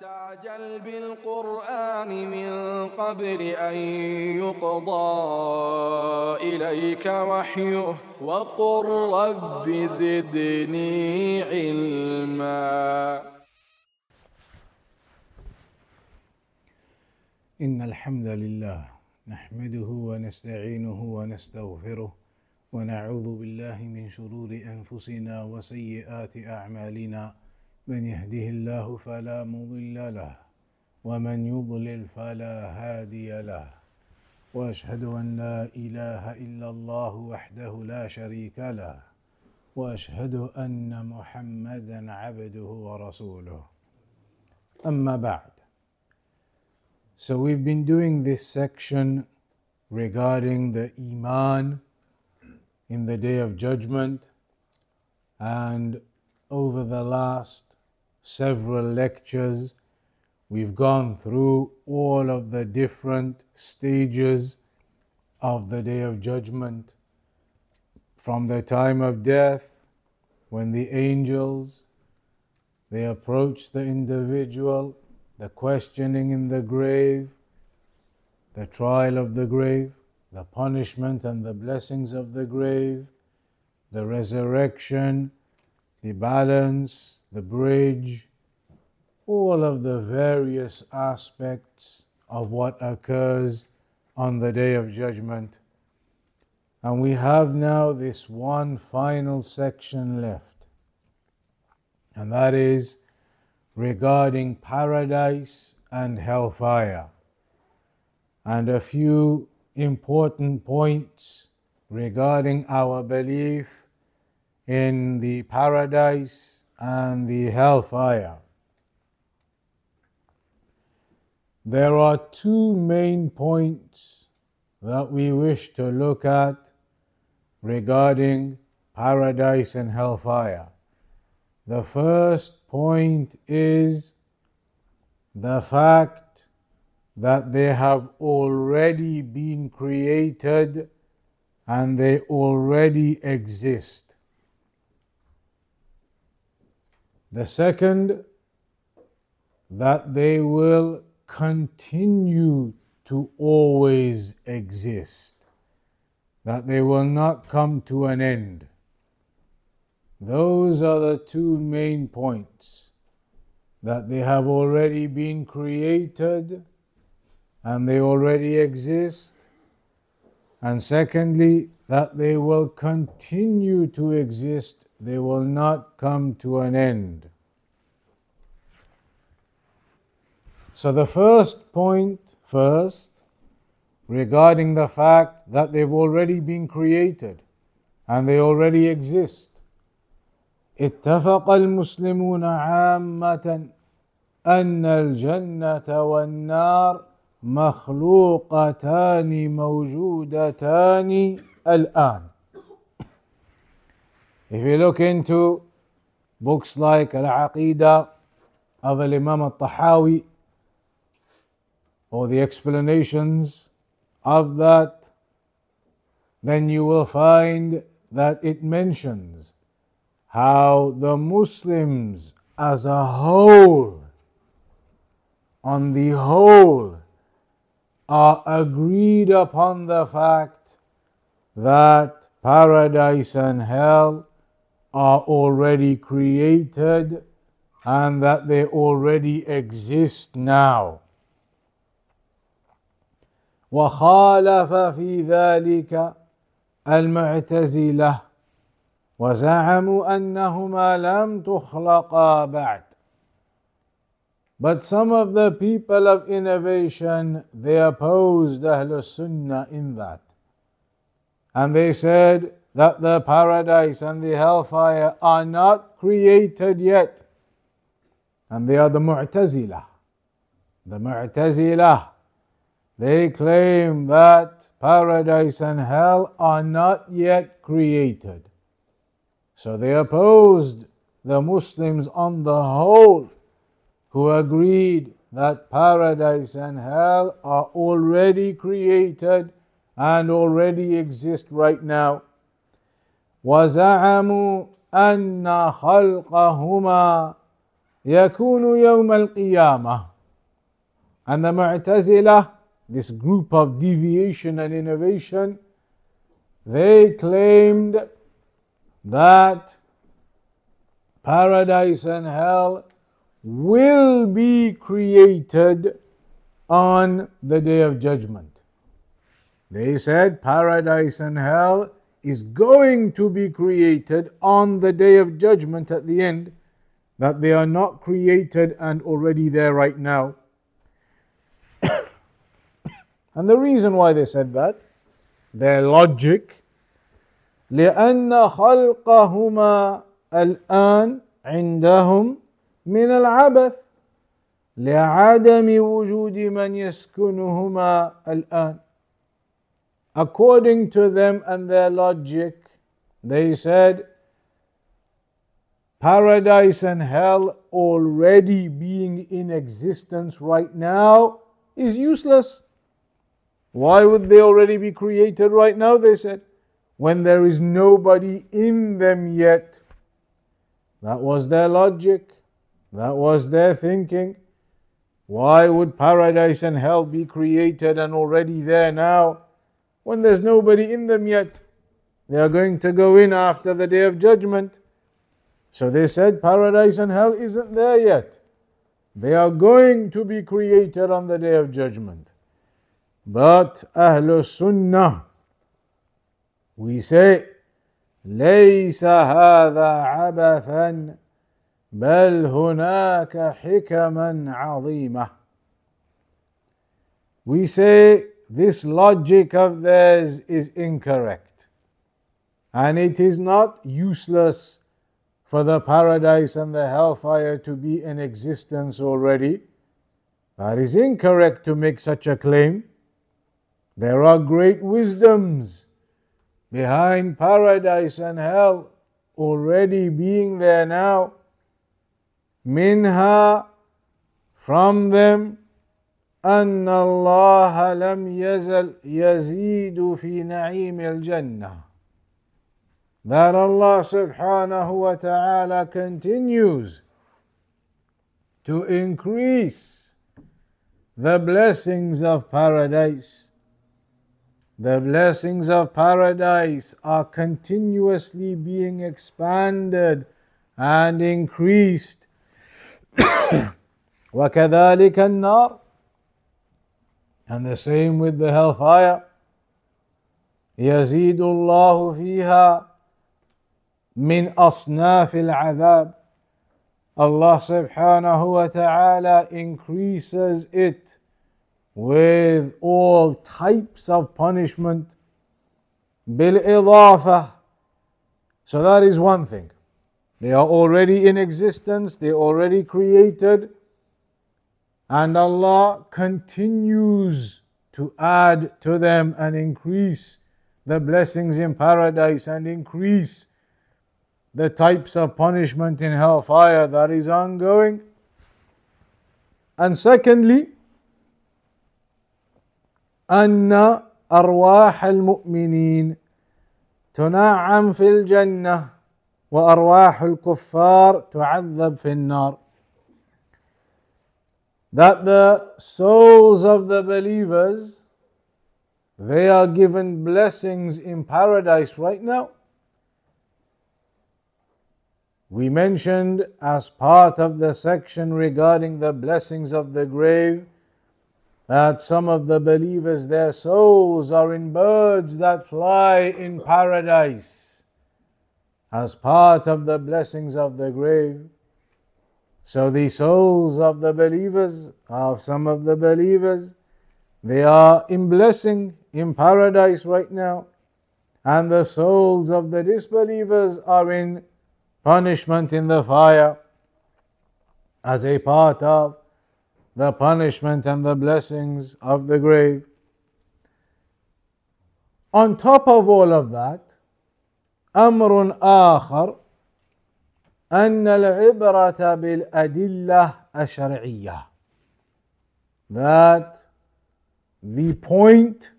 تعجل بالقرآن من قبل أن يقضى إليك وحيه وقل رب زدني علما إن الحمد لله نحمده ونستعينه ونستغفره ونعوذ بالله من شرور أنفسنا وسيئات أعمالنا من يهده الله فلا مضل له ومن يضلل فلا هادي له واشهد ان لا اله الا الله وحده لا شريك له واشهد ان محمدا عبده ورسوله اما بعد So we've been doing this section regarding the Iman in the Day of Judgment, and over the last several lectures. We've gone through all of the different stages of the Day of Judgment from the time of death, when the angels they approach the individual, the questioning in the grave, the trial of the grave, the punishment and the blessings of the grave, the resurrection, the balance, the bridge, all of the various aspects of what occurs on the day of judgment. And we have now this one final section left, and that is regarding paradise and hellfire, and a few important points regarding our belief in the paradise and the hellfire. There are two main points that we wish to look at regarding paradise and hellfire. The first point is the fact that they have already been created and they already exist. The second, that they will continue to always exist, that they will not come to an end. Those are the two main points that they have already been created and they already exist. And secondly, that they will continue to exist they will not come to an end. So, the first point first regarding the fact that they've already been created and they already exist. اتفق المسلمون عامة أن الجنة والنار مخلوقتان موجودتان الآن if you look into books like Al-Aqidah of Imam al-Tahawi or the explanations of that, then you will find that it mentions how the Muslims as a whole, on the whole, are agreed upon the fact that paradise and hell are already created and that they already exist now. وخالف في ذلك المعتزله وزعموا انهما لم تخلقا بعد But some of the people of innovation, they opposed Ahlul Sunnah in that. And they said, that the paradise and the hellfire are not created yet. And they are the Mu'tazilah. The Mu'tazilah. They claim that paradise and hell are not yet created. So they opposed the Muslims on the whole who agreed that paradise and hell are already created and already exist right now. وزعموا أن خلقهما يكون يوم القيامة and the Mu'tazilah this group of deviation and innovation they claimed that paradise and hell will be created on the day of judgment. They said paradise and hell is going to be created on the day of judgment at the end, that they are not created and already there right now. and the reason why they said that, their logic, لأن خلقهما الآن عندهم من العبث لعدم وجود من يسكنهما الآن According to them and their logic, they said, Paradise and hell already being in existence right now is useless. Why would they already be created right now? They said, when there is nobody in them yet. That was their logic. That was their thinking. Why would paradise and hell be created and already there now? when there's nobody in them yet. They are going to go in after the day of judgment. So they said, Paradise and hell isn't there yet. They are going to be created on the day of judgment. But Ahlul Sunnah, we say, ليس هذا عبثا بل هناك حكما عظيمه we say this logic of theirs is incorrect. And it is not useless for the paradise and the hellfire to be in existence already. That is incorrect to make such a claim. There are great wisdoms behind paradise and hell already being there now. Minha, from them, أن الله لم يزل يزيد في نعيم الجنة. That Allah subhanahu wa ta'ala continues to increase the blessings of paradise. The blessings of paradise are continuously being expanded and increased. وكذلك النار And the same with the hellfire. يزيد fiha min من أصناف العذاب Allah subhanahu wa ta'ala increases it with all types of punishment بالإضافة So that is one thing. They are already in existence, they already created, and Allah continues to add to them and increase the blessings in paradise and increase the types of punishment in hellfire that is ongoing. And secondly, أن أرواح المؤمنين تنعم في الجنة وأرواح الكفار تعذب في النار that the souls of the believers they are given blessings in paradise right now. We mentioned as part of the section regarding the blessings of the grave that some of the believers, their souls are in birds that fly in paradise as part of the blessings of the grave. So the souls of the believers, of some of the believers, they are in blessing in paradise right now, and the souls of the disbelievers are in punishment in the fire as a part of the punishment and the blessings of the grave. On top of all of that, أمر آخر أن العبرة بالأدلة الشرعية that the point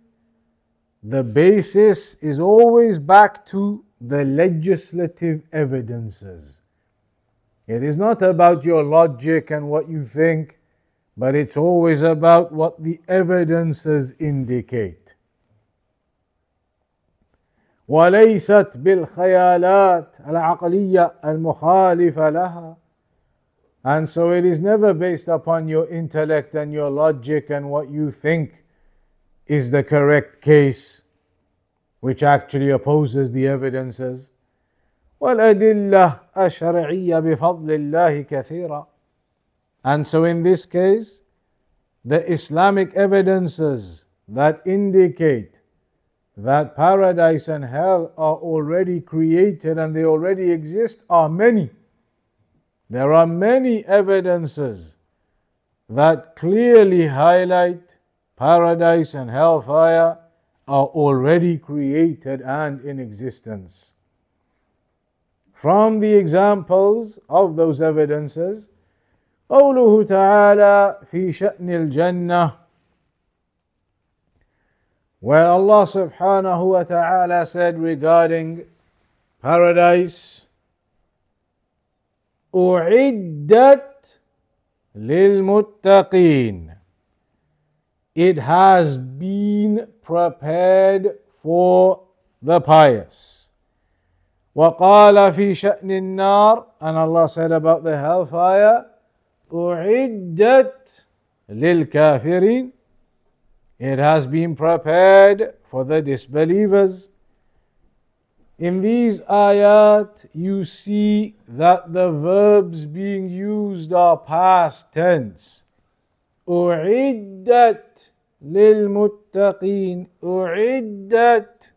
the basis is always back to the legislative evidences it is not about your logic and what you think but it's always about what the evidences indicate وليست بالخيالات العقلية المخالفة لها. And so it is never based upon your intellect and your logic and what you think is the correct case, which actually opposes the evidences. والأدلة الشرعية بفضل الله كثيرة. And so in this case, the Islamic evidences that indicate that paradise and hell are already created and they already exist are many. There are many evidences that clearly highlight paradise and hellfire are already created and in existence. From the examples of those evidences, قوله تعالى في شأن الجنة where Allah subhanahu wa ta'ala said regarding paradise, lil لِلْمُتَّقِينَ It has been prepared for the pious. وَقَالَ فِي شَأْنِ النَّارِ And Allah said about the hellfire, أُعِدَّتْ لِلْكَافِرِينَ it has been prepared for the disbelievers. In these ayat, you see that the verbs being used are past tense. أعدت للمتقين أعدت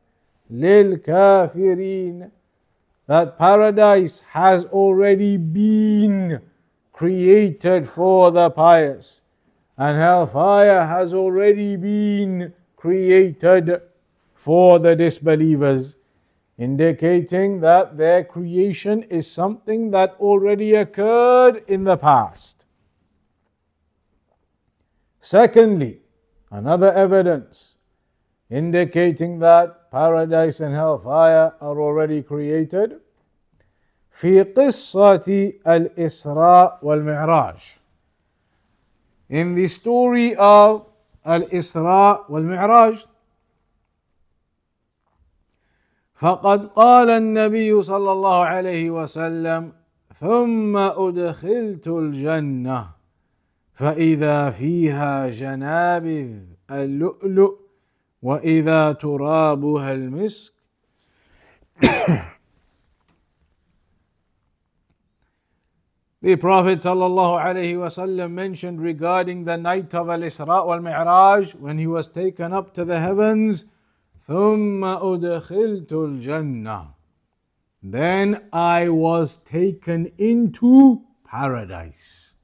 للكافرين That paradise has already been created for the pious and hellfire has already been created for the disbelievers, indicating that their creation is something that already occurred in the past. Secondly, another evidence indicating that paradise and hellfire are already created. في قصة الإسراء والمعراج in the story of al-Isra wal-Mi'raj. فقد قال النبي صلى الله عليه وسلم ثم أدخلت الجنة فإذا فيها جنابذ اللؤلؤ وإذا ترابها المسك The Prophet ﷺ mentioned regarding the night of Al Isra wal Mi'raj when he was taken up to the heavens, Then I was taken into paradise.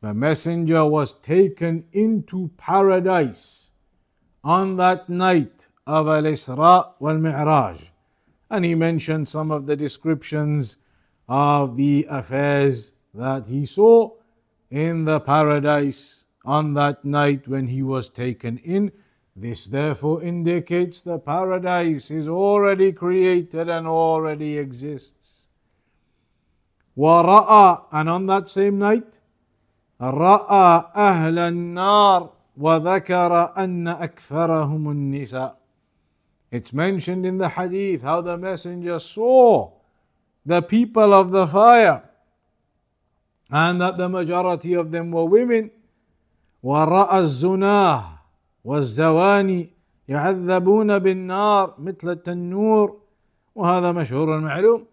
The messenger was taken into paradise on that night of Al Isra wal Mi'raj. And he mentioned some of the descriptions of the affairs that he saw in the paradise on that night when he was taken in. This therefore indicates the paradise is already created and already exists. وَرَأَى And on that same night, رَأَى أَهْلَ النَّارِ وَذَكَرَ أَنَّ أَكْثَرَهُمُ النِّسَاءِ It's mentioned in the hadith how the messenger saw the people of the fire and that the majority of them were women وراء الزناه والزواني يعذبون بالنار مثل التنور وهذا مشهور معلوم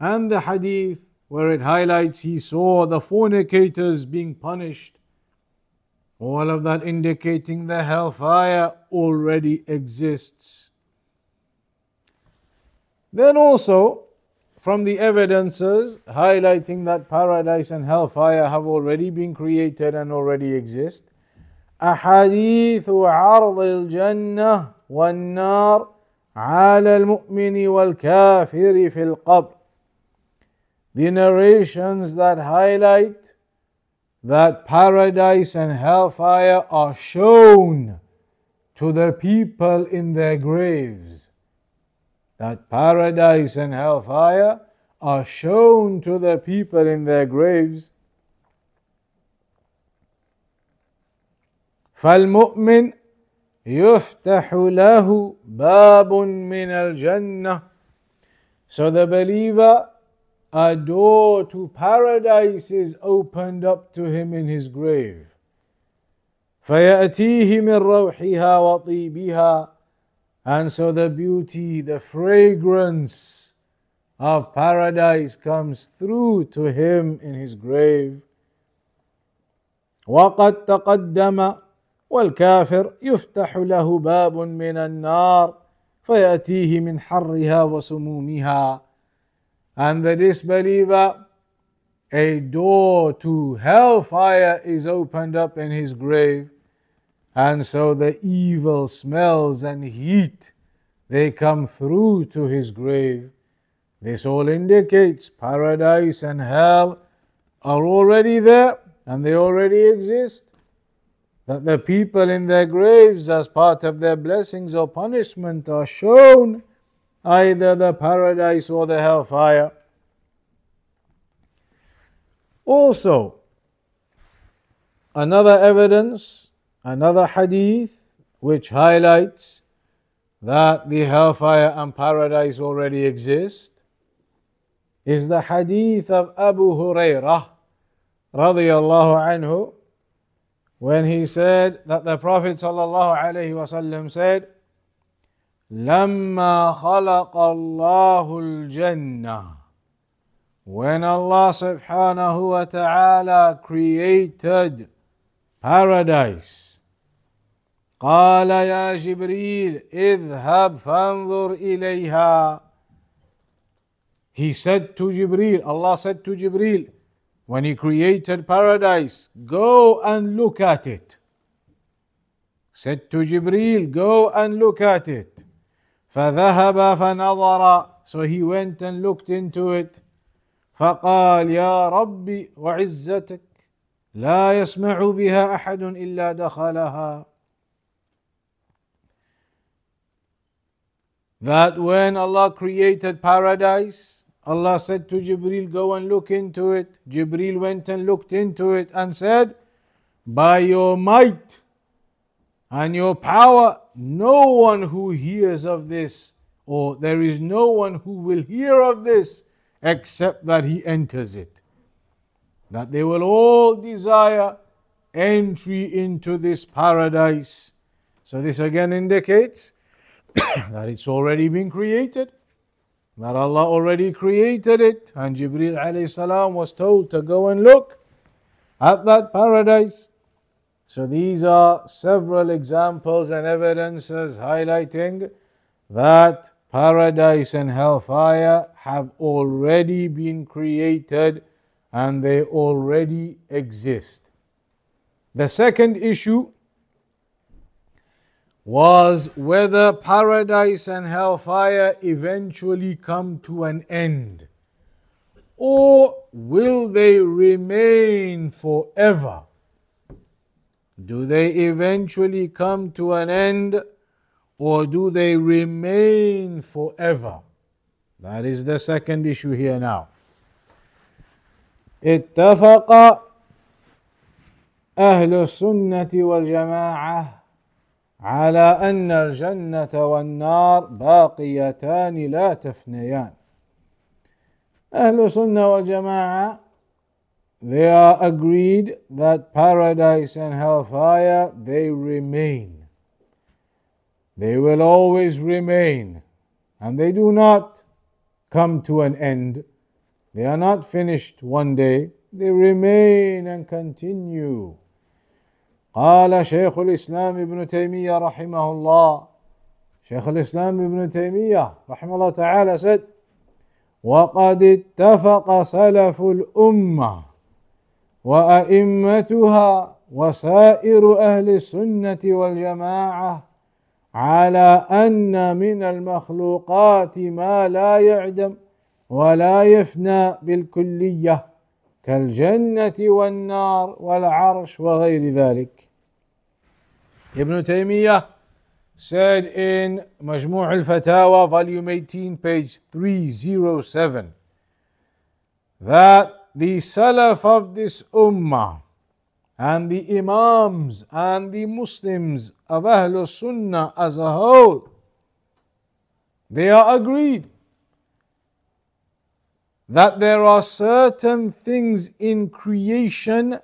and the hadith where it highlights he saw the fornicators being punished all of that indicating the hellfire already exists then also from the evidences highlighting that paradise and hellfire have already been created and already exist. أحاديث عرض الجنة والنار على المؤمن والكافر في القبر. The narrations that highlight that paradise and hellfire are shown to the people in their graves that paradise and hellfire are shown to the people in their graves. فالمؤمن يفتح له باب من الجنة So the believer, a door to paradise is opened up to him in his grave. فيأتيه من روحها وطيبها and so the beauty, the fragrance of paradise comes through to him in his grave. وقد تقدم والكافر يفتح له باب من النار فيأتيه من حرها وسمومها and the disbeliever a door to hellfire is opened up in his grave and so the evil smells and heat, they come through to his grave. This all indicates paradise and hell are already there and they already exist. That the people in their graves, as part of their blessings or punishment, are shown either the paradise or the hellfire. Also, another evidence another hadith which highlights that the hellfire and paradise already exist is the hadith of Abu Hurairah radiallahu anhu when he said that the Prophet sallallahu wasallam said لما خلق الله الجنة when Allah subhanahu wa ta'ala created paradise قال يا جبريل اذهب فانظر إليها He said to Jibril, Allah said to Jibril, when He created paradise, go and look at it. Said to Jibril, go and look at it. فذهب فنظر So he went and looked into it. فقال يا ربي وعزتك لا يسمع بها أحد إلا دخلها. that when Allah created paradise, Allah said to Jibril, Go and look into it. Jibril went and looked into it and said, By your might and your power, no one who hears of this, or there is no one who will hear of this, except that he enters it. That they will all desire entry into this paradise. So, this again indicates that it's already been created, that Allah already created it, and Jibril alayhi salam was told to go and look at that paradise. So these are several examples and evidences highlighting that paradise and hellfire have already been created and they already exist. The second issue was whether paradise and hellfire eventually come to an end, or will they remain forever? Do they eventually come to an end, or do they remain forever? That is the second issue here now. اتفق أهل السنة والجماعة على ان الجنه والنار باقيتان لا تفنيان اهل السنه والجماعه they are agreed that paradise and hellfire they remain they will always remain and they do not come to an end they are not finished one day they remain and continue قال شيخ الإسلام ابن تيمية رحمه الله شيخ الإسلام ابن تيمية رحمه الله تعالى سد وقد اتفق سلف الأمة وأئمتها وسائر أهل السنة والجماعة على أن من المخلوقات ما لا يعدم ولا يفنى بالكلية كالجنة والنار والعرش وغير ذلك Ibn Taymiyyah said in Majmu' al-Fatawa, volume 18, page 307, that the Salaf of this Ummah and the Imams and the Muslims of Ahlul Sunnah as a whole, they are agreed that there are certain things in creation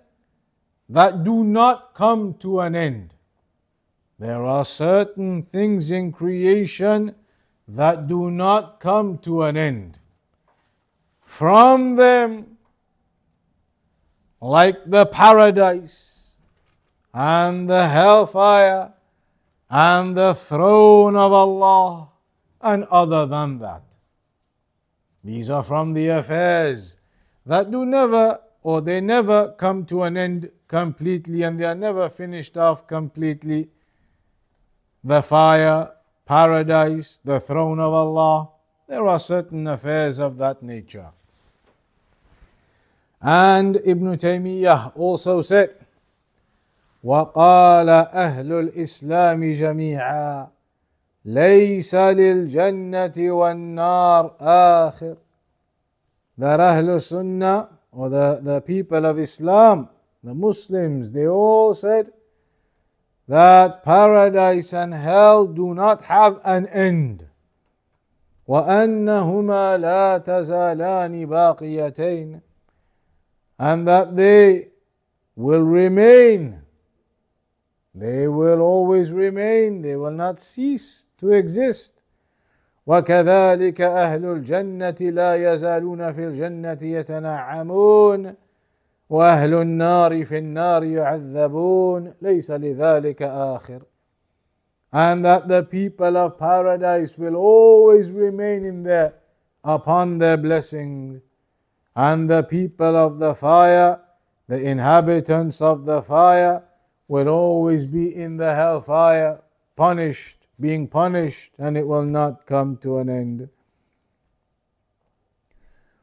that do not come to an end. There are certain things in creation that do not come to an end. From them, like the paradise and the hellfire and the throne of Allah, and other than that. These are from the affairs that do never or they never come to an end completely and they are never finished off completely the fire, paradise, the throne of Allah. There are certain affairs of that nature. And Ibn Taymiyyah also said, وقال أهل الإسلام جميعا ليس للجنة والنار آخر that أهل Sunnah or the, the people of Islam, the Muslims, they all said that paradise and hell do not have an end. وأنهما لا تزالان باقيتين and that they will remain. They will always remain. They will not cease to exist. وكذلك أهل الجنة لا يزالون في الجنة يتنعمون واهل النار في النار يعذبون ليس لذلك آخر and that the people of paradise will always remain in there upon their blessing and the people of the fire the inhabitants of the fire will always be in the hellfire punished being punished and it will not come to an end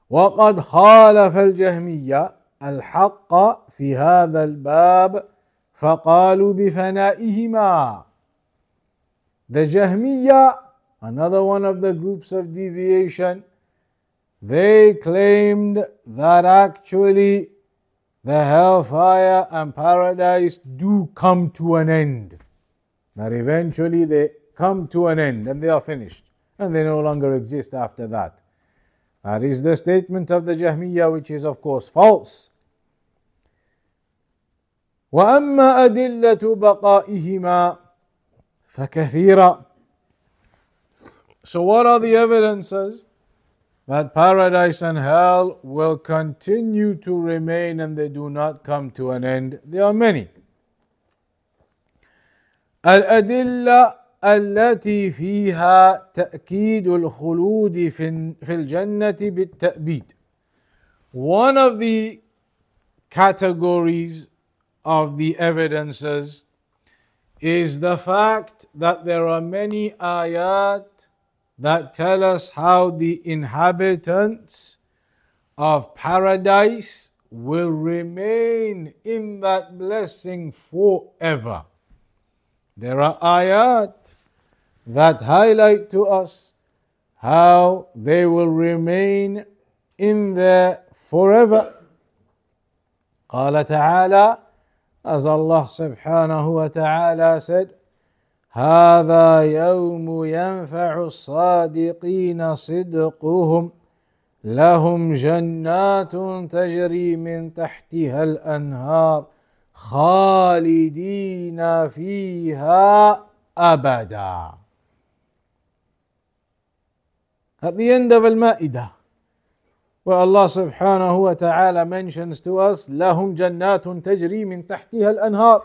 وقد خالف الجهميه الحق في هذا الباب فقالوا بفنائهما the Jahmiyyah another one of the groups of deviation they claimed that actually the hellfire and paradise do come to an end that eventually they come to an end and they are finished and they no longer exist after that that is the statement of the Jahmiyyah, which is, of course, false. وأما أدلة بقائهما فكثيرة So what are the evidences that paradise and hell will continue to remain and they do not come to an end? There are many. الأدلة التي فيها تأكيد الخلود في, في الجنة بالتأبيد. One of the categories of the evidences is the fact that there are many ayat that tell us how the inhabitants of paradise will remain in that blessing forever. There are ayat that highlight to us how they will remain in there forever. قال تعالى as Allah subhanahu wa ta'ala said هذا يوم ينفع الصادقين صدقهم لهم جنات تجري من تحتها الانهار خالدين فيها أبدا At the end of Al-Ma'idah, where Allah subhanahu wa ta'ala mentions to us, لَهُمْ جَنَّاتٌ تَجْرِي مِنْ تَحْتِهَا الْأَنْهَارِ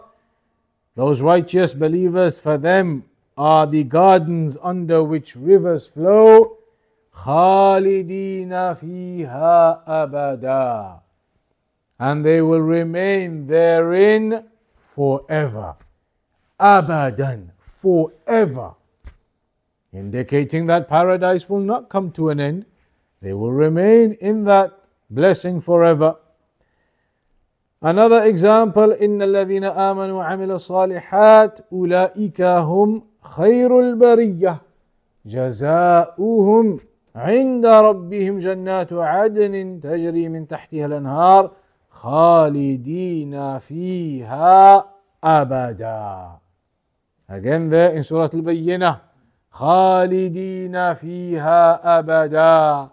Those righteous believers, for them are the gardens under which rivers flow, خَالِدِينَ فِيهَا أَبَدًا and they will remain therein forever. Abadan, forever. Indicating that paradise will not come to an end. They will remain in that blessing forever. Another example, إن الذين آمنوا وعملوا الصالحات أولئك هم خير البرية جزاؤهم عند ربهم جنات عدن تجري من تحتها الأنهار خالدين فيها أبدا Again there in Surah Al-Bayyinah خالدين فيها أبدا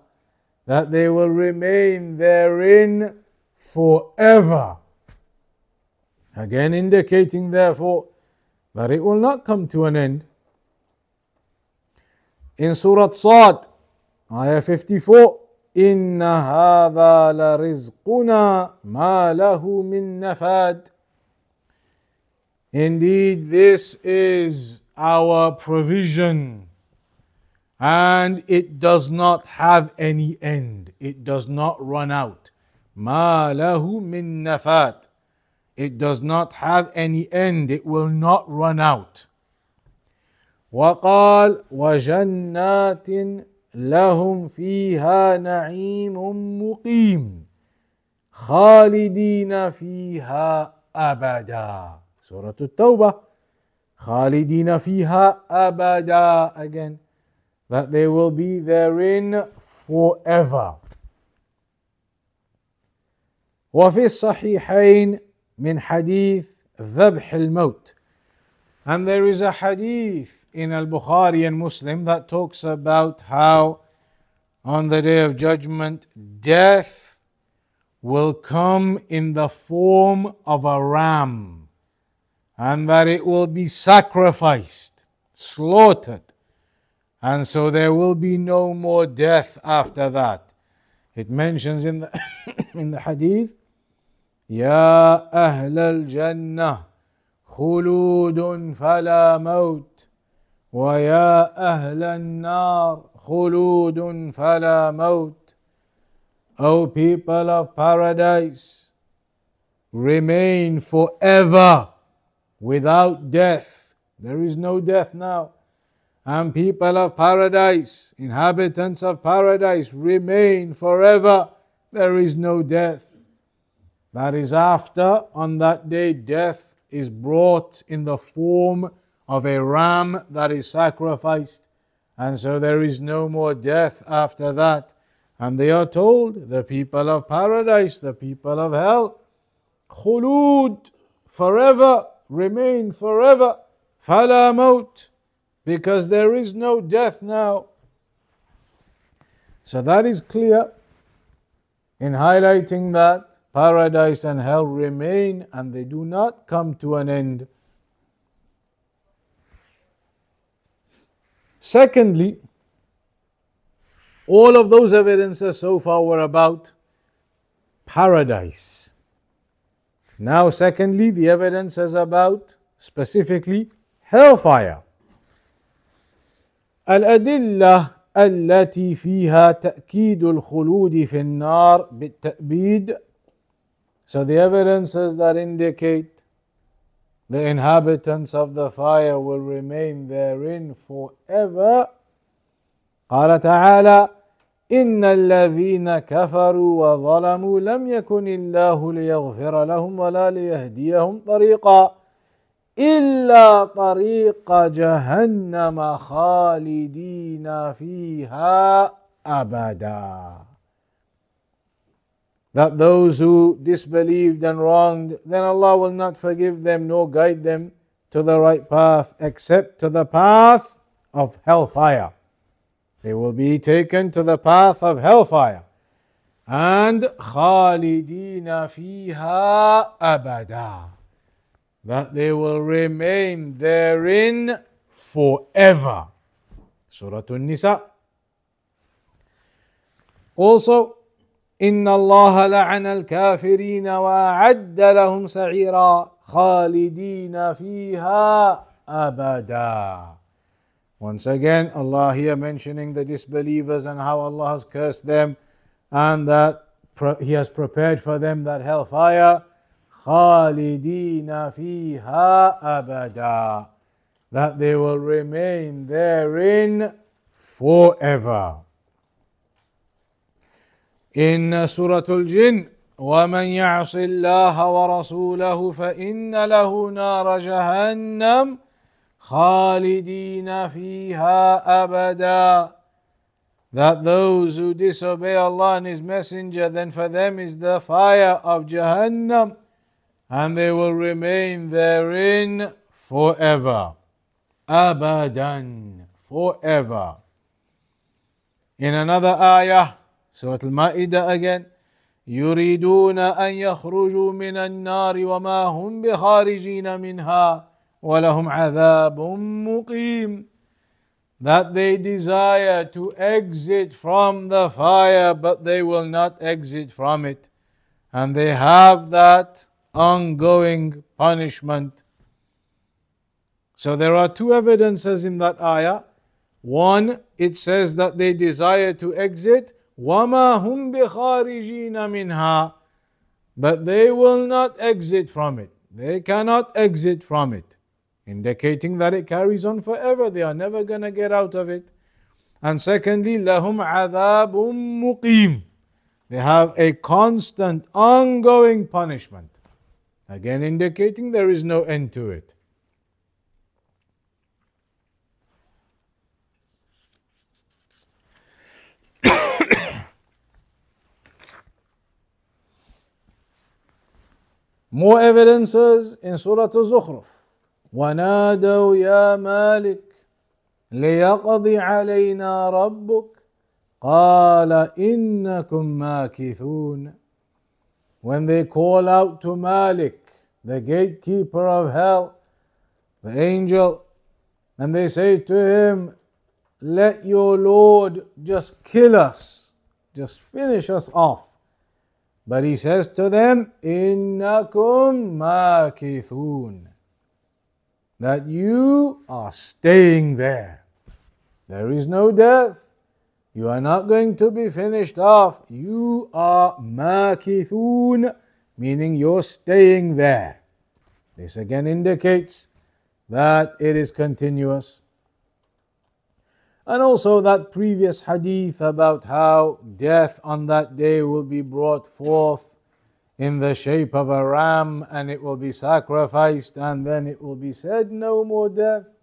that they will remain therein forever. Again indicating therefore that it will not come to an end. In Surah Sad, ayah 54, إن هذا لرزقنا ما له من نفاد Indeed, this is our provision, and it does not have any end. It does not run out. ما له من نفاد It does not have any end. It will not run out. وقال وجنات لهم فيها نعيم مقيم خالدين فيها أبدا سورة التوبة خالدين فيها أبدا again that they will be therein forever وفي الصحيحين من حديث ذبح الموت and there is a hadith in Al Bukhari and Muslim that talks about how on the day of judgment, death will come in the form of a ram and that it will be sacrificed, slaughtered. And so there will be no more death after that. It mentions in the, in the hadith, Ya Ahl al Jannah, خلود فلا موت ويا أهل النار خلود فلا موت O people of paradise remain forever without death there is no death now and people of paradise inhabitants of paradise remain forever there is no death that is after on that day death is brought in the form of a ram that is sacrificed, and so there is no more death after that. And they are told, the people of paradise, the people of hell, khulud, forever, remain forever, fala maut, because there is no death now. So that is clear in highlighting that paradise and hell remain and they do not come to an end. Secondly, all of those evidences so far were about paradise. Now, secondly, the evidence is about specifically hellfire. الأدلة التي فيها تأكيد الخلود في النار بالتأبيد. So the evidences that indicate The inhabitants of the fire will remain therein forever. قال تعالى: إن الذين كفروا وظلموا لم يكن الله ليغفر لهم ولا ليهديهم طريقا إلا طريق جهنم خالدين فيها أبداً that those who disbelieved and wronged, then Allah will not forgive them nor guide them to the right path except to the path of hellfire. They will be taken to the path of hellfire. And خالدين فيها أبدا that they will remain therein forever. Surah An-Nisa. Also, إن الله لعن الكافرين وأعد لهم سعيرا خالدين فيها أبدا Once again, Allah here mentioning the disbelievers and how Allah has cursed them and that He has prepared for them that hellfire. خالدين فيها أبدا That they will remain therein forever. إن سورة الجن ومن يعص الله ورسوله فإن له نار جهنم خالدين فيها أبدا That those who disobey Allah and His Messenger, then for them is the fire of Jahannam, and they will remain therein forever. Abadan, forever. In another ayah, سورة المائدة again يريدون أن يخرجوا من النار وما هم بخارجين منها ولهم عذاب مقيم that they desire to exit from the fire but they will not exit from it and they have that ongoing punishment so there are two evidences in that ayah one it says that they desire to exit وَمَا هُمْ بِخَارِجِينَ مِنْهَا But they will not exit from it. They cannot exit from it. Indicating that it carries on forever. They are never going to get out of it. And secondly, لَهُمْ عَذَابٌ مُقِيمٌ They have a constant, ongoing punishment. Again indicating there is no end to it. More evidences in Surah Al-Zukhruf. وَنَادَوْا يَا مَالِكْ لِيَقْضِ عَلَيْنَا رَبُّكْ قَالَ إِنَّكُمْ مَاكِثُونَ When they call out to Malik, the gatekeeper of hell, the angel, and they say to him, Let your Lord just kill us, just finish us off. But he says to them, Innakum makithun. That you are staying there. There is no death. You are not going to be finished off. You are makithun, meaning you're staying there. This again indicates that it is continuous, and also that previous hadith about how death on that day will be brought forth in the shape of a ram and it will be sacrificed and then it will be said, No more death.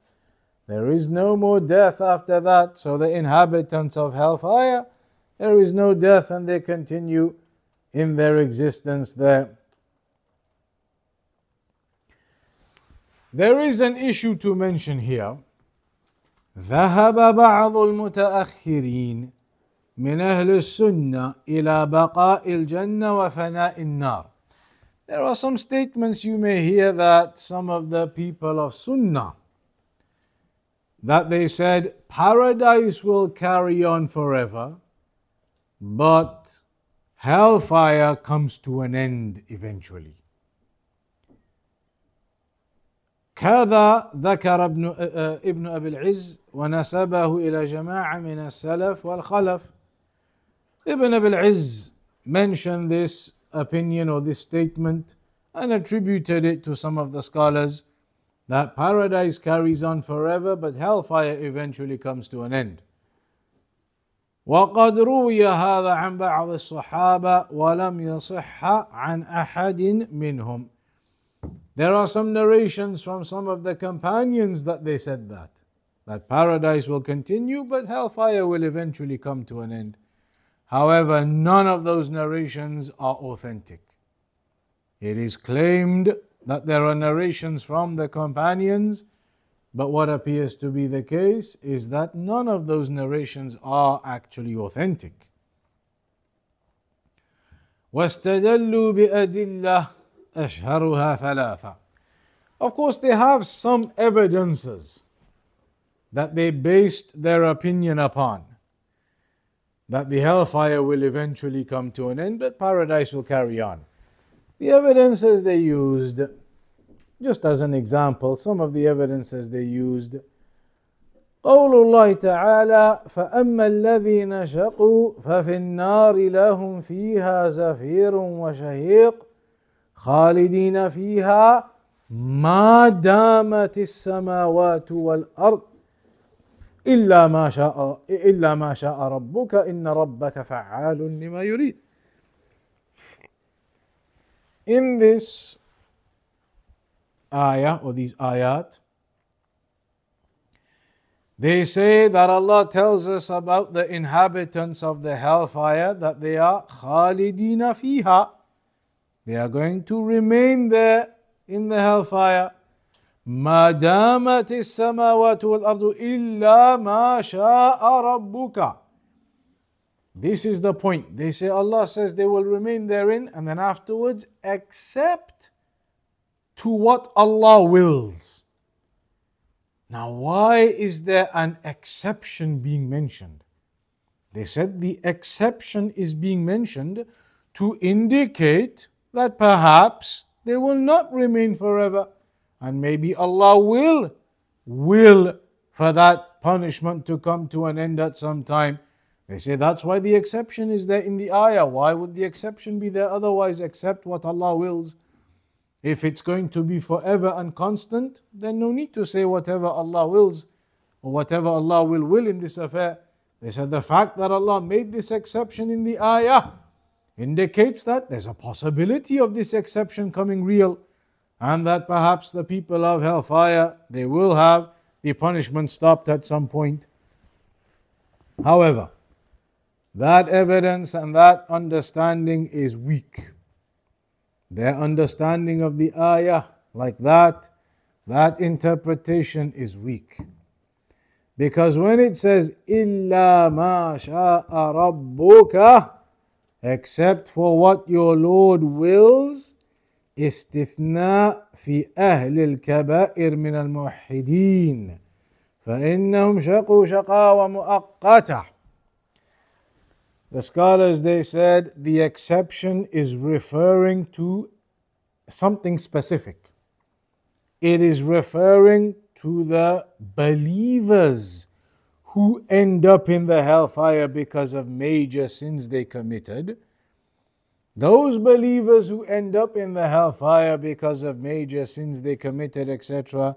There is no more death after that. So the inhabitants of hellfire, there is no death and they continue in their existence there. There is an issue to mention here ذهب بعض المتأخرين من أهل السنة إلى بقاء الجنة وفناء النار. There are some statements you may hear that some of the people of Sunnah that they said paradise will carry on forever, but hellfire comes to an end eventually. هذا ذكر ابن ابن ابي العز ونسبه الى جماعه من السلف والخلف. Ibn ابي العز mentioned this opinion or this statement and attributed it to some of the scholars that paradise carries on forever but hellfire eventually comes to an end. وقد روي هذا عن بعض الصحابة ولم يصح عن أحد منهم There are some narrations from some of the companions that they said that. That paradise will continue, but hellfire will eventually come to an end. However, none of those narrations are authentic. It is claimed that there are narrations from the companions, but what appears to be the case is that none of those narrations are actually authentic. واستدلوا بأدلة أشهرها ثلاثة. Of course, they have some evidences that they based their opinion upon that the hellfire will eventually come to an end, but paradise will carry on. The evidences they used, just as an example, some of the evidences they used. قول الله تعالى فأما الذين شقوا ففي النار لهم فيها زفير وشهيق خالدين فيها ما دامت السماوات والارض الا ما شاء الا ما شاء ربك ان ربك فعال لما يريد. In this ayah or these ayat, they say that Allah tells us about the inhabitants of the hellfire that they are khalidina fiha. They are going to remain there in the hellfire. ما السماوات والأرض إلا ما شاء ربك. This is the point. They say Allah says they will remain therein and then afterwards accept to what Allah wills. Now, why is there an exception being mentioned? They said the exception is being mentioned to indicate that perhaps they will not remain forever. And maybe Allah will, will for that punishment to come to an end at some time. They say that's why the exception is there in the ayah. Why would the exception be there otherwise except what Allah wills? If it's going to be forever and constant, then no need to say whatever Allah wills or whatever Allah will will in this affair. They said the fact that Allah made this exception in the ayah indicates that there's a possibility of this exception coming real and that perhaps the people of hellfire, they will have the punishment stopped at some point. However, that evidence and that understanding is weak. Their understanding of the ayah, like that, that interpretation is weak. Because when it says, "illa ma شَاءَ رَبُّكَ except for what your Lord wills استثناء في أهل الكبائر من الموحدين فإنهم شقوا شقاوة مؤقتة The scholars they said the exception is referring to something specific. It is referring to the believers who end up in the hellfire because of major sins they committed. Those believers who end up in the hellfire because of major sins they committed, etc.,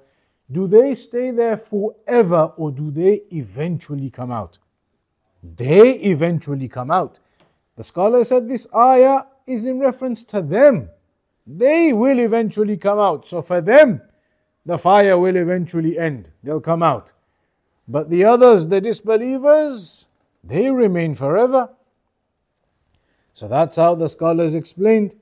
do they stay there forever or do they eventually come out? They eventually come out. The scholar said this ayah is in reference to them. They will eventually come out. So for them, the fire will eventually end. They'll come out. But the others, the disbelievers, they remain forever. So that's how the scholars explained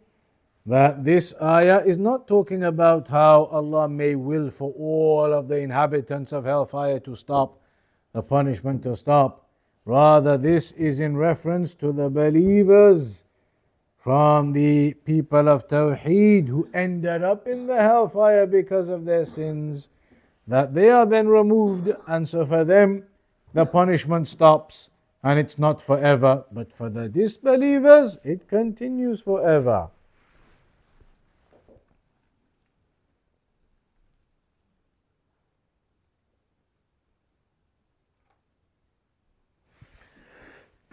that this ayah is not talking about how Allah may will for all of the inhabitants of hellfire to stop, the punishment to stop. Rather, this is in reference to the believers from the people of Tawheed who ended up in the hellfire because of their sins that they are then removed, and so for them the punishment stops and it's not forever, but for the disbelievers it continues forever.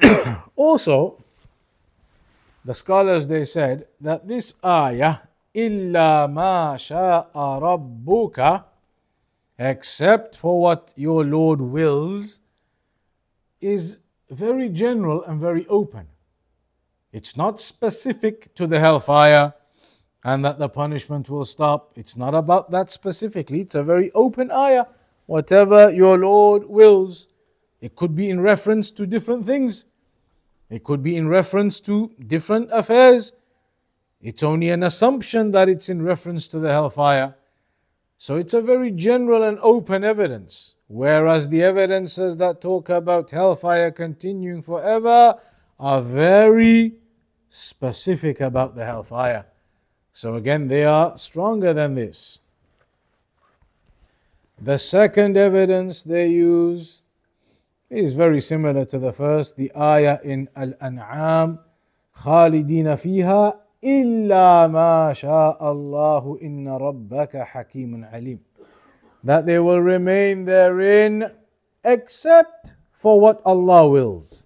also, the scholars they said that this ayah, إِلَّا مَا شَاءَ رَبُّكَ except for what your Lord wills, is very general and very open. It's not specific to the hellfire and that the punishment will stop. It's not about that specifically. It's a very open ayah. Whatever your Lord wills, it could be in reference to different things, it could be in reference to different affairs. It's only an assumption that it's in reference to the hellfire. So it's a very general and open evidence. Whereas the evidences that talk about hellfire continuing forever are very specific about the hellfire. So again, they are stronger than this. The second evidence they use is very similar to the first, the ayah in Al An'am, خالدين فيها illa ma Allahu inna rabbaka hakimun alim. That they will remain therein except for what Allah wills.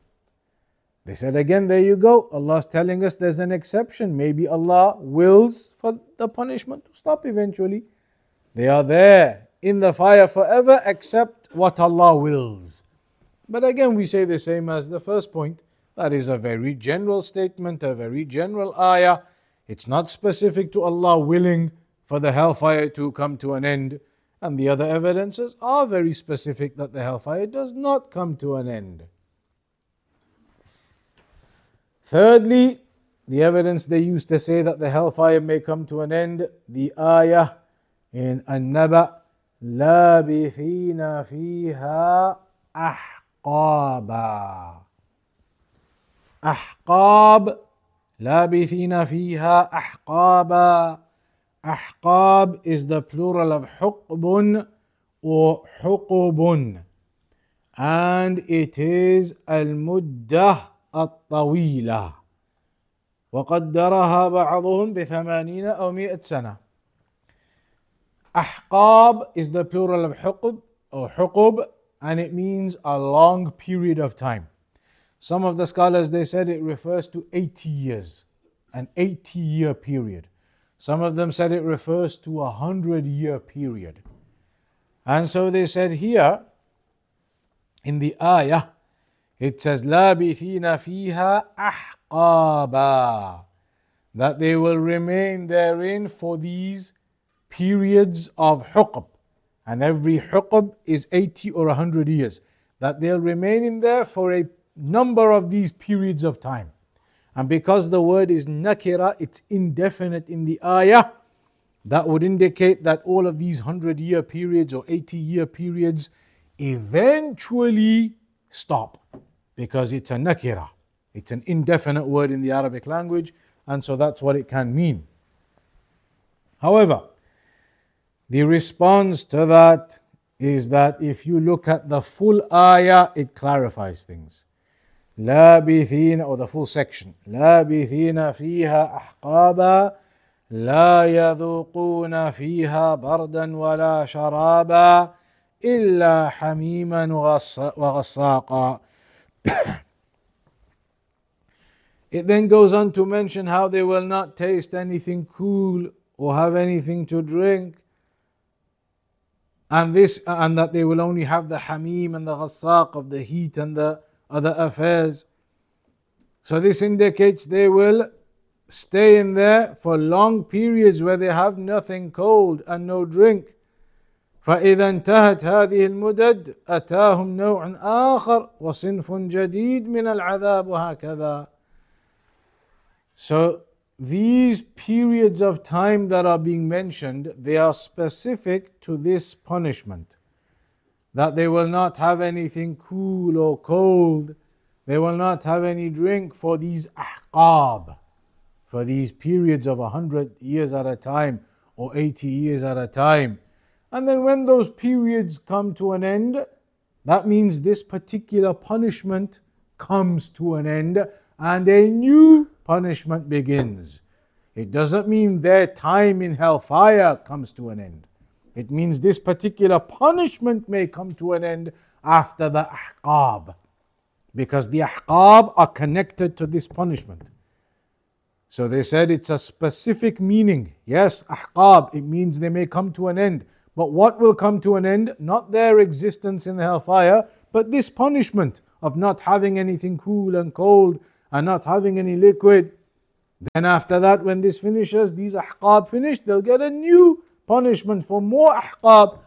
They said again, there you go. Allah is telling us there's an exception. Maybe Allah wills for the punishment to stop eventually. They are there in the fire forever except what Allah wills. But again, we say the same as the first point that is a very general statement, a very general ayah. It's not specific to Allah willing for the hellfire to come to an end. And the other evidences are very specific that the hellfire does not come to an end. Thirdly, the evidence they used to say that the hellfire may come to an end, the ayah in An-Naba, لَابِثِينَ فِيهَا أَحْقَابًا أحقاب لابثين فيها أحقابا أحقاب is the plural of حقب or حقب and it is المدة الطويلة وقدرها بعضهم بثمانين أو مئة سنة أحقاب is the plural of حقب أو حقب and it means a long period of time Some of the scholars, they said it refers to 80 years, an 80 year period. Some of them said it refers to a 100 year period. And so they said here in the ayah, it says, لَابِثِينَ فِيهَا أَحْقَابًا That they will remain therein for these periods of huqb. And every huqb is 80 or 100 years. That they'll remain in there for a number of these periods of time. And because the word is nakira, it's indefinite in the ayah, that would indicate that all of these 100 year periods or 80 year periods eventually stop because it's a nakira. It's an indefinite word in the Arabic language, and so that's what it can mean. However, the response to that is that if you look at the full ayah, it clarifies things. لابثين أو the full section لابثين فيها أحقابا لا يذوقون فيها بردا ولا شرابا إلا حميما وغصاقا It then goes on to mention how they will not taste anything cool or have anything to drink. And this and that they will only have the hamim and the ghassaq of the heat and the other affairs. So, this indicates they will stay in there for long periods where they have nothing cold and no drink. فإذا انتهت هذه المدد أتاهم نوع آخر وصنف جديد من العذاب وهكذا. So these periods of time that are being mentioned, they are specific to this punishment that they will not have anything cool or cold. They will not have any drink for these ahqab, for these periods of 100 years at a time or 80 years at a time. And then when those periods come to an end, that means this particular punishment comes to an end and a new punishment begins. It doesn't mean their time in hellfire comes to an end. It means this particular punishment may come to an end after the ahqab, because the ahqab are connected to this punishment. So they said it's a specific meaning. Yes, ahqab, it means they may come to an end. But what will come to an end? Not their existence in the hellfire, but this punishment of not having anything cool and cold and not having any liquid. Then after that, when this finishes, these ahqab finish, they'll get a new punishment for more ahqab.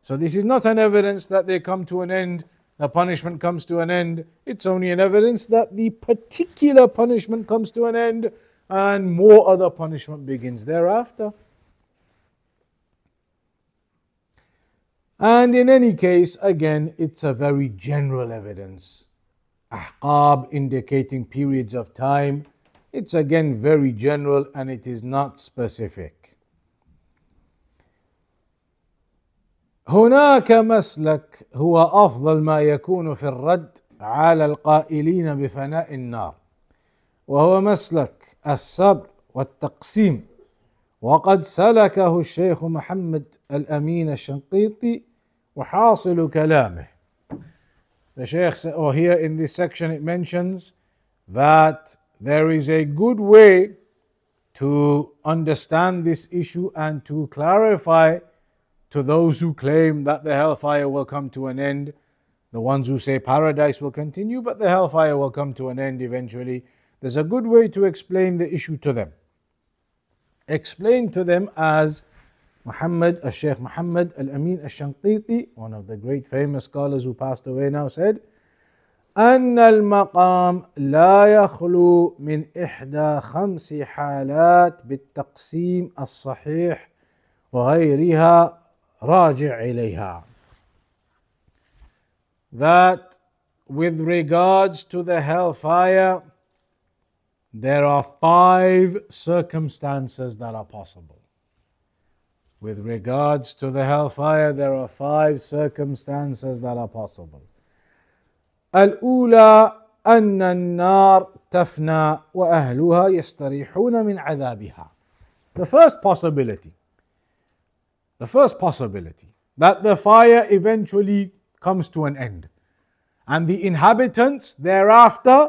So this is not an evidence that they come to an end, the punishment comes to an end. It's only an evidence that the particular punishment comes to an end and more other punishment begins thereafter. And in any case, again, it's a very general evidence. Ahqab indicating periods of time. It's again very general and it is not specific. هناك مسلك هو افضل ما يكون في الرد على القائلين بفناء النار وهو مسلك الصبر والتقسيم وقد سلكه الشيخ محمد الامين الشنقيطي وحاصل كلامه The Sheikh said, or here in this section, it mentions that there is a good way to understand this issue and to clarify to those who claim that the hellfire will come to an end, the ones who say paradise will continue, but the hellfire will come to an end eventually, there's a good way to explain the issue to them. Explain to them as Muhammad, al Sheikh Muhammad Al Amin Al Shanqiti, one of the great famous scholars who passed away now, said, أن المقام لا يخلو من إحدى خمس حالات بالتقسيم الصحيح وغيرها راجع إليها that with regards to the hellfire there are five circumstances that are possible with regards to the hellfire there are five circumstances that are possible الأولى أن النار تفنى وأهلها يستريحون من عذابها The first possibility the first possibility, that the fire eventually comes to an end and the inhabitants thereafter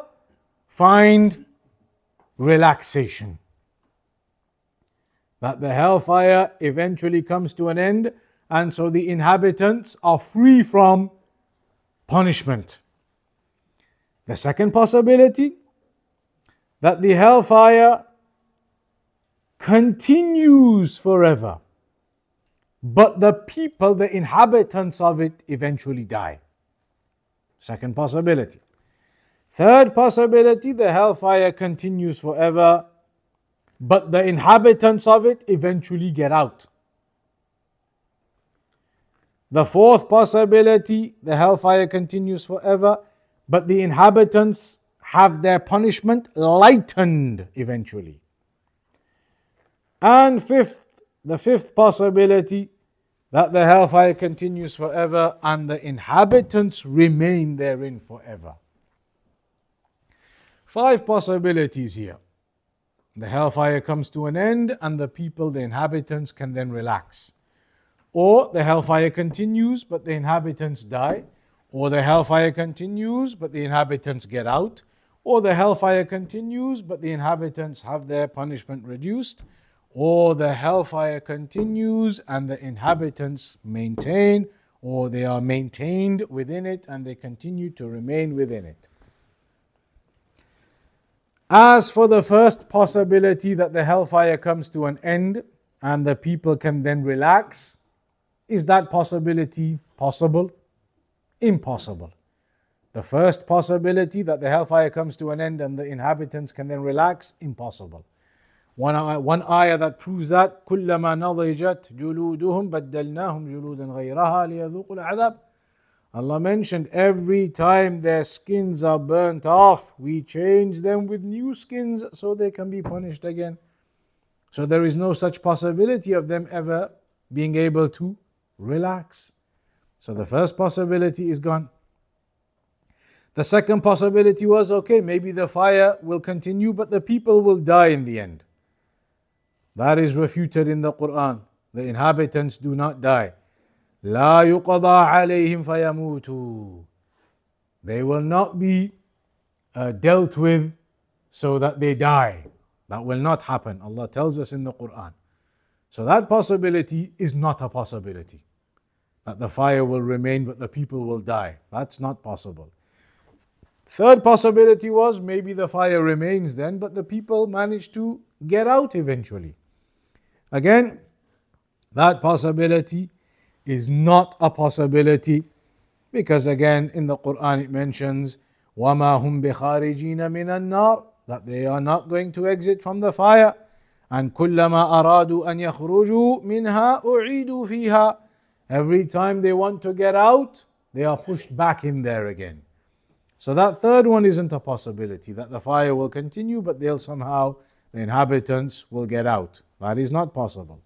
find relaxation. That the hellfire eventually comes to an end and so the inhabitants are free from punishment. The second possibility, that the hellfire continues forever but the people, the inhabitants of it, eventually die. Second possibility. Third possibility, the hellfire continues forever, but the inhabitants of it eventually get out. The fourth possibility, the hellfire continues forever, but the inhabitants have their punishment lightened eventually. And fifth the fifth possibility that the hellfire continues forever and the inhabitants remain therein forever. Five possibilities here. The hellfire comes to an end and the people, the inhabitants, can then relax. Or the hellfire continues but the inhabitants die. Or the hellfire continues but the inhabitants get out. Or the hellfire continues but the inhabitants have their punishment reduced or the hellfire continues and the inhabitants maintain, or they are maintained within it and they continue to remain within it. As for the first possibility that the hellfire comes to an end and the people can then relax, is that possibility possible? Impossible. The first possibility that the hellfire comes to an end and the inhabitants can then relax, impossible. One ayah, one ayah that proves that كلما نضجت جلودهم بدلناهم جلودا غيرها ليذوقوا العذاب Allah mentioned every time their skins are burnt off we change them with new skins so they can be punished again so there is no such possibility of them ever being able to relax so the first possibility is gone the second possibility was okay maybe the fire will continue but the people will die in the end that is refuted in the Quran. The inhabitants do not die. لا يقضى عليهم فيموتوا. They will not be uh, dealt with so that they die. That will not happen. Allah tells us in the Quran. So that possibility is not a possibility. That the fire will remain but the people will die. That's not possible. Third possibility was maybe the fire remains then, but the people manage to get out eventually. Again, that possibility is not a possibility because again in the Quran it mentions وَمَا هُمْ بِخَارِجِينَ مِنَ النَّارِ that they are not going to exit from the fire and كُلَّمَا أَرَادُوا أَنْ يَخْرُجُوا مِنْهَا أُعِيدُوا فِيهَا every time they want to get out they are pushed back in there again so that third one isn't a possibility that the fire will continue but they'll somehow the inhabitants will get out that is not possible.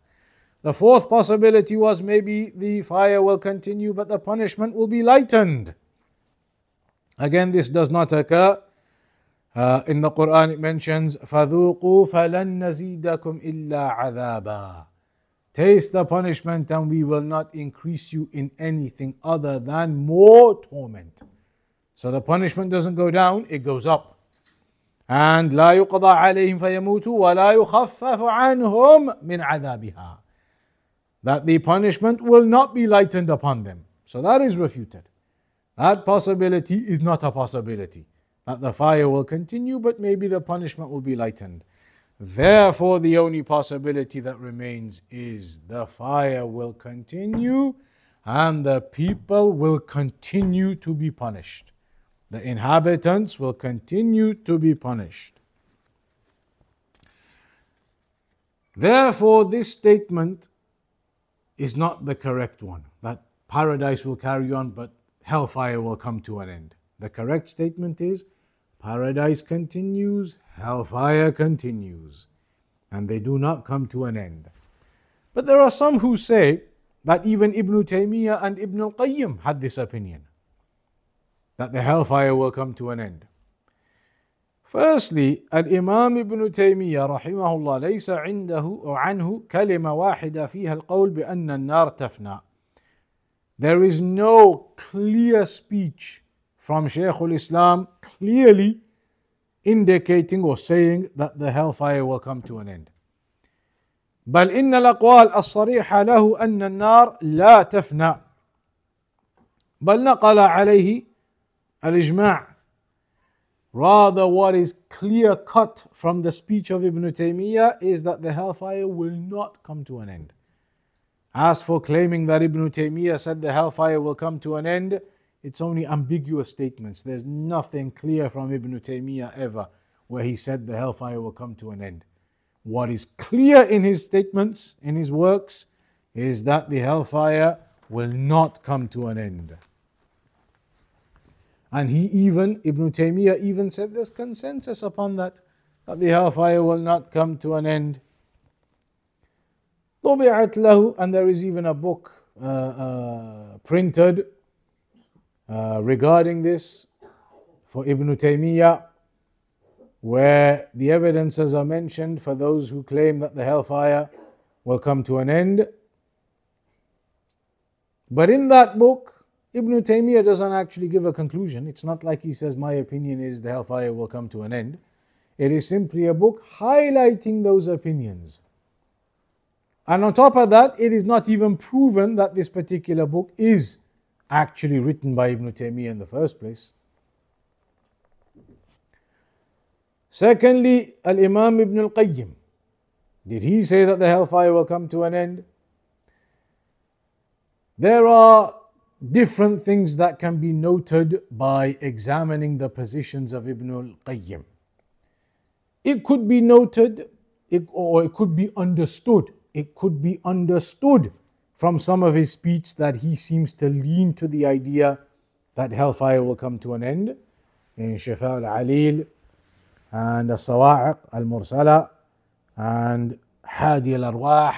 The fourth possibility was maybe the fire will continue, but the punishment will be lightened. Again, this does not occur. Uh, in the Quran, it mentions, فَذُوقُوا فَلَن نَزِيدَكُمْ إِلَّا عَذَابًا Taste the punishment and we will not increase you in anything other than more torment. So the punishment doesn't go down, it goes up. And لا يقضى عليهم فيموتوا ولا يخفف عنهم من عذابها. That the punishment will not be lightened upon them. So that is refuted. That possibility is not a possibility. That the fire will continue, but maybe the punishment will be lightened. Therefore, the only possibility that remains is the fire will continue and the people will continue to be punished. The inhabitants will continue to be punished. Therefore, this statement is not the correct one that paradise will carry on, but hellfire will come to an end. The correct statement is paradise continues, hellfire continues, and they do not come to an end. But there are some who say that even Ibn Taymiyyah and Ibn al Qayyim had this opinion. that the hellfire will come to an end. Firstly, الإمام ابن تيمية رحمه الله ليس عنده أو عنه كلمة واحدة فيها القول بأن النار تفنى. There is no clear speech from Shaykh al-Islam clearly indicating or saying that the hellfire will come to an end. بل إن الأقوال الصريحة له أن النار لا تفنى. بل نقل عليه al-ijma' Rather, what is clear cut from the speech of Ibn Taymiyyah is that the hellfire will not come to an end. As for claiming that Ibn Taymiyyah said the hellfire will come to an end, it's only ambiguous statements. There's nothing clear from Ibn Taymiyyah ever where he said the hellfire will come to an end. What is clear in his statements, in his works, is that the hellfire will not come to an end. And he even, Ibn Taymiyyah even said there's consensus upon that, that the hellfire will not come to an end. And there is even a book uh, uh, printed uh, regarding this for Ibn Taymiyyah, where the evidences are mentioned for those who claim that the hellfire will come to an end. But in that book, Ibn Taymiyyah doesn't actually give a conclusion. It's not like he says, My opinion is the hellfire will come to an end. It is simply a book highlighting those opinions. And on top of that, it is not even proven that this particular book is actually written by Ibn Taymiyyah in the first place. Secondly, Al Imam Ibn Al Qayyim. Did he say that the hellfire will come to an end? There are different things that can be noted by examining the positions of Ibn al-Qayyim. It could be noted it, or it could be understood. It could be understood from some of his speech that he seems to lean to the idea that hellfire will come to an end in Shifa al-Alil and al-Sawa'iq al-Mursala and Hadi al-Arwah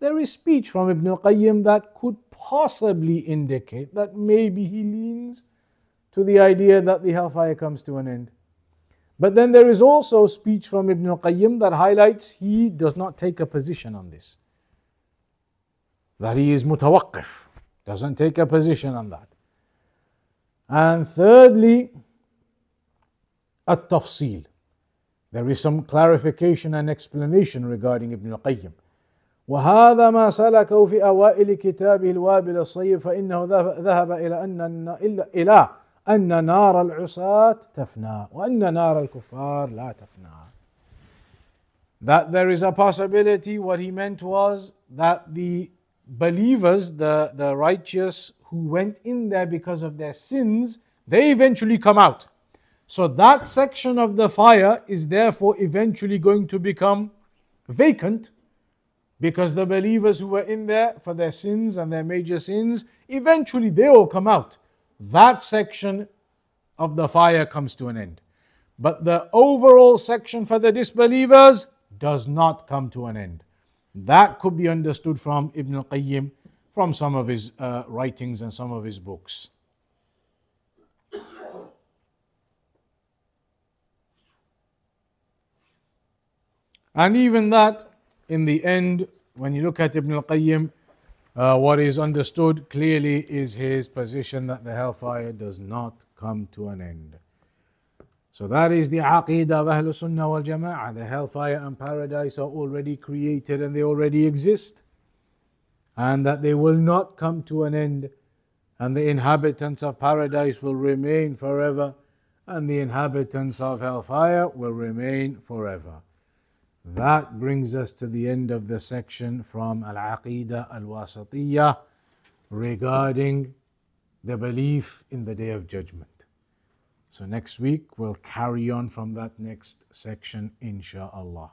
there is speech from Ibn Qayyim that could possibly indicate that maybe he leans to the idea that the hellfire comes to an end. But then there is also speech from Ibn Qayyim that highlights he does not take a position on this. That he is mutawaqqif, doesn't take a position on that. And thirdly, at tafsil. There is some clarification and explanation regarding Ibn Qayyim. وهذا ما سلكه في أوائل كتابه الوابل الصيب فإنه ذهب إلى أن إلى أن نار العصاة تفنى وأن نار الكفار لا تفنى that there is a possibility what he meant was that the believers the, the righteous who went in there because of their sins they eventually come out so that section of the fire is therefore eventually going to become vacant Because the believers who were in there for their sins and their major sins, eventually they all come out. That section of the fire comes to an end. But the overall section for the disbelievers does not come to an end. That could be understood from Ibn al Qayyim, from some of his uh, writings and some of his books. And even that in the end, when you look at Ibn al Qayyim, uh, what is understood clearly is his position that the hellfire does not come to an end. So that is the Aqeedah of Ahlul Sunnah wal Jama'ah. The hellfire and paradise are already created and they already exist. And that they will not come to an end. And the inhabitants of paradise will remain forever. And the inhabitants of hellfire will remain forever. That brings us to the end of the section from Al Aqidah Al Wasatiyah regarding the belief in the Day of Judgment. So, next week we'll carry on from that next section, insha'Allah.